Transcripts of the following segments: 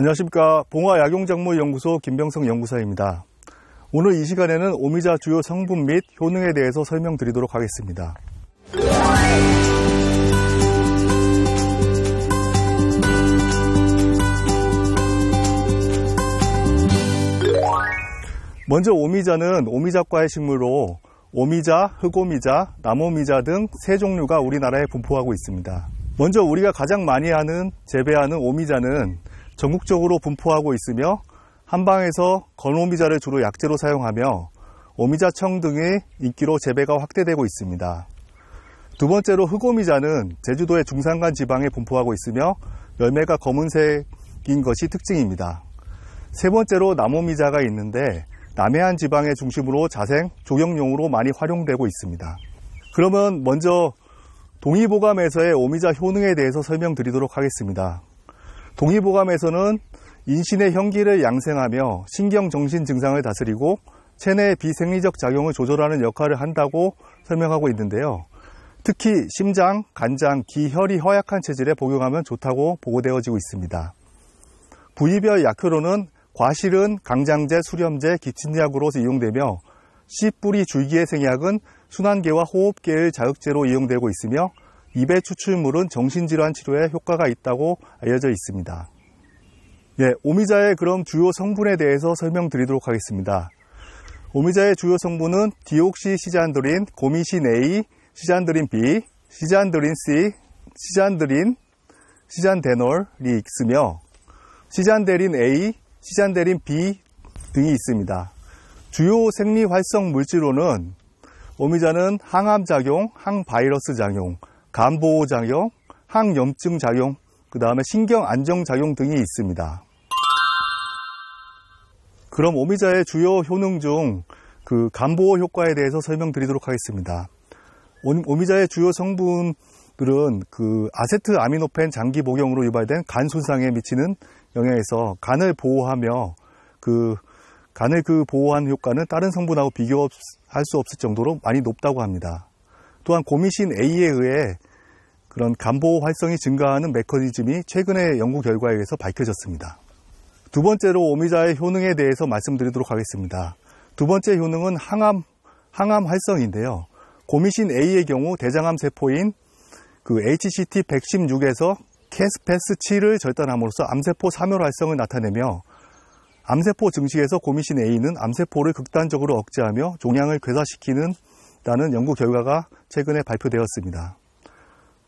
안녕하십니까 봉화약용작물연구소 김병성 연구사입니다. 오늘 이 시간에는 오미자 주요 성분 및 효능에 대해서 설명드리도록 하겠습니다. 먼저 오미자는 오미자과의 식물로 오미자, 흑오미자, 나무미자 등 세 종류가 우리나라에 분포하고 있습니다. 먼저 우리가 가장 많이 하는 재배하는 오미자는 전국적으로 분포하고 있으며 한방에서 건오미자를 주로 약재로 사용하며 오미자청 등의 인기로 재배가 확대되고 있습니다. 두 번째로 흑오미자는 제주도의 중산간 지방에 분포하고 있으며 열매가 검은색인 것이 특징입니다. 세 번째로 남오미자가 있는데 남해안 지방의 중심으로 자생, 조경용으로 많이 활용되고 있습니다. 그러면 먼저 동의보감에서의 오미자 효능에 대해서 설명드리도록 하겠습니다. 동의보감에서는 인신의 형기를 양생하며 신경정신 증상을 다스리고 체내 의 비생리적 작용을 조절하는 역할을 한다고 설명하고 있는데요. 특히 심장, 간장, 기, 혈이 허약한 체질에 복용하면 좋다고 보고되어지고 있습니다. 부위별 약효로는 과실은 강장제, 수렴제, 기침약으로 이용되며 씨 뿌리 줄기의 생약은 순환계와 호흡계의 자극제로 이용되고 있으며 입의 추출물은 정신질환 치료에 효과가 있다고 알려져 있습니다. 예, 오미자의 그럼 주요 성분에 대해서 설명드리도록 하겠습니다. 오미자의 주요 성분은 디옥시 시잔드린, 고미신 A, 시잔드린 B, 시잔드린 C, 시잔드린, 시잔데놀이 있으며 시잔데린 A, 시잔데린 B 등이 있습니다. 주요 생리활성 물질로는 오미자는 항암작용, 항바이러스 작용, 간보호 작용, 항염증 작용, 그 다음에 신경 안정 작용 등이 있습니다. 그럼 오미자의 주요 효능 중 그 간보호 효과에 대해서 설명드리도록 하겠습니다. 오미자의 주요 성분들은 그 아세트 아미노펜 장기 복용으로 유발된 간 손상에 미치는 영향에서 간을 보호하며 그 간을 그 보호한 효과는 다른 성분하고 비교할 수 없을 정도로 많이 높다고 합니다. 또한 고미신 A에 의해 그런 간보 활성이 증가하는 메커니즘이 최근의 연구 결과에 의해서 밝혀졌습니다. 두 번째로 오미자의 효능에 대해서 말씀드리도록 하겠습니다. 두 번째 효능은 항암, 항암 활성인데요. 고미신 A의 경우 대장암 세포인 그 HCT 116에서 캐스패스 7을 절단함으로써 암세포 사멸 활성을 나타내며 암세포 증식에서 고미신 A는 암세포를 극단적으로 억제하며 종양을 괴사시키는 다는 연구 결과가 최근에 발표되었습니다.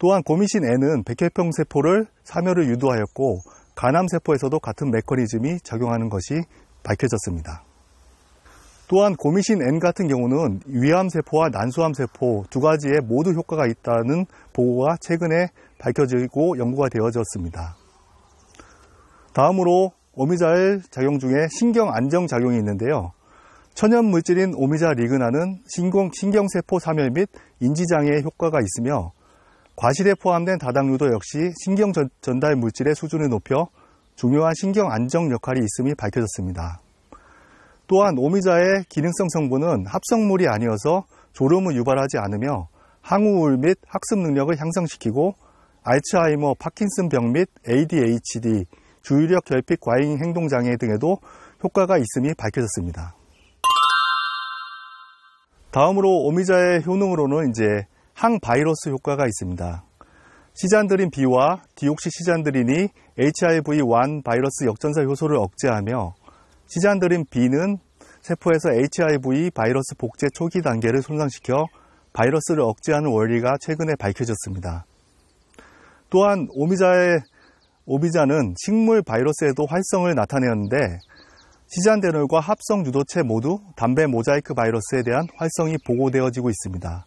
또한 고미신 N은 백혈병세포를 사멸을 유도하였고 간암세포에서도 같은 메커니즘이 작용하는 것이 밝혀졌습니다. 또한 고미신 N 같은 경우는 위암세포와 난소암세포 두 가지에 모두 효과가 있다는 보고가 최근에 밝혀지고 연구가 되어졌습니다. 다음으로 오미자일 작용 중에 신경 안정 작용이 있는데요. 천연 물질인 오미자 리그나는 신경, 신경세포 사멸 및 인지장애에 효과가 있으며 과실에 포함된 다당류도 역시 신경 전달 물질의 수준을 높여 중요한 신경 안정 역할이 있음이 밝혀졌습니다. 또한 오미자의 기능성 성분은 합성물이 아니어서 졸음을 유발하지 않으며 항우울 및 학습 능력을 향상시키고 알츠하이머, 파킨슨병 및 ADHD, 주의력 결핍 과잉 행동장애 등에도 효과가 있음이 밝혀졌습니다. 다음으로 오미자의 효능으로는 이제 항바이러스 효과가 있습니다. 시잔드린 B와 디옥시 시잔드린이 HIV-1 바이러스 역전사 효소를 억제하며 시잔드린 B는 세포에서 HIV 바이러스 복제 초기 단계를 손상시켜 바이러스를 억제하는 원리가 최근에 밝혀졌습니다. 또한 오미자의 오비자는 식물 바이러스에도 활성을 나타내었는데 시잔데놀과 합성 유도체 모두 담배 모자이크 바이러스에 대한 활성이 보고되어지고 있습니다.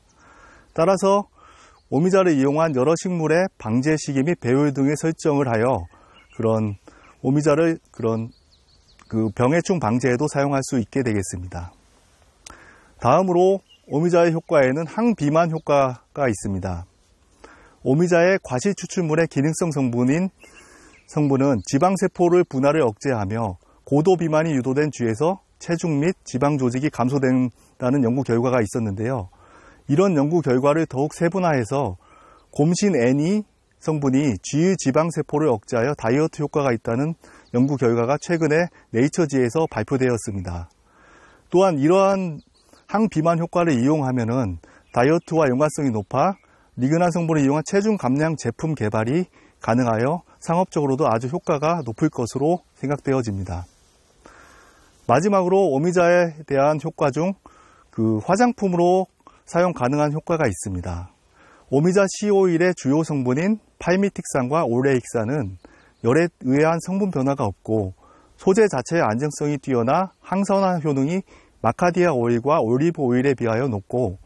따라서 오미자를 이용한 여러 식물의 방제 시기 및 배율 등의 설정을 하여 그런 오미자를 그런 그 병해충 방제에도 사용할 수 있게 되겠습니다. 다음으로 오미자의 효과에는 항비만 효과가 있습니다. 오미자의 과실 추출물의 기능성 성분인 성분은 지방세포를 분할을 억제하며 고도 비만이 유도된 쥐에서 체중 및 지방 조직이 감소된다는 연구 결과가 있었는데요. 이런 연구 결과를 더욱 세분화해서 곰신 애니 성분이 쥐의 지방세포를 억제하여 다이어트 효과가 있다는 연구 결과가 최근에 네이처지에서 발표되었습니다. 또한 이러한 항비만 효과를 이용하면 다이어트와 연관성이 높아 리그난 성분을 이용한 체중 감량 제품 개발이 가능하여 상업적으로도 아주 효과가 높을 것으로 생각되어집니다. 마지막으로 오미자에 대한 효과 중 그 화장품으로 사용 가능한 효과가 있습니다. 오미자 C 오일의 주요 성분인 파이미틱산과 올레익산은 열에 의한 성분 변화가 없고 소재 자체의 안정성이 뛰어나 항산화 효능이 마카디아 오일과 올리브 오일에 비하여 높고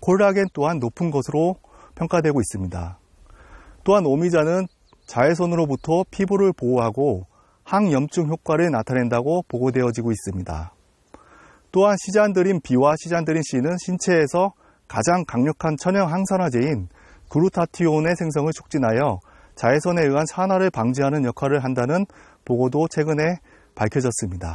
콜라겐 또한 높은 것으로 평가되고 있습니다. 또한 오미자는 자외선으로부터 피부를 보호하고 항염증 효과를 나타낸다고 보고되어지고 있습니다. 또한 시잔드린 B와 시잔드린 C는 신체에서 가장 강력한 천연 항산화제인 그루타티온의 생성을 촉진하여 자외선에 의한 산화를 방지하는 역할을 한다는 보고도 최근에 밝혀졌습니다.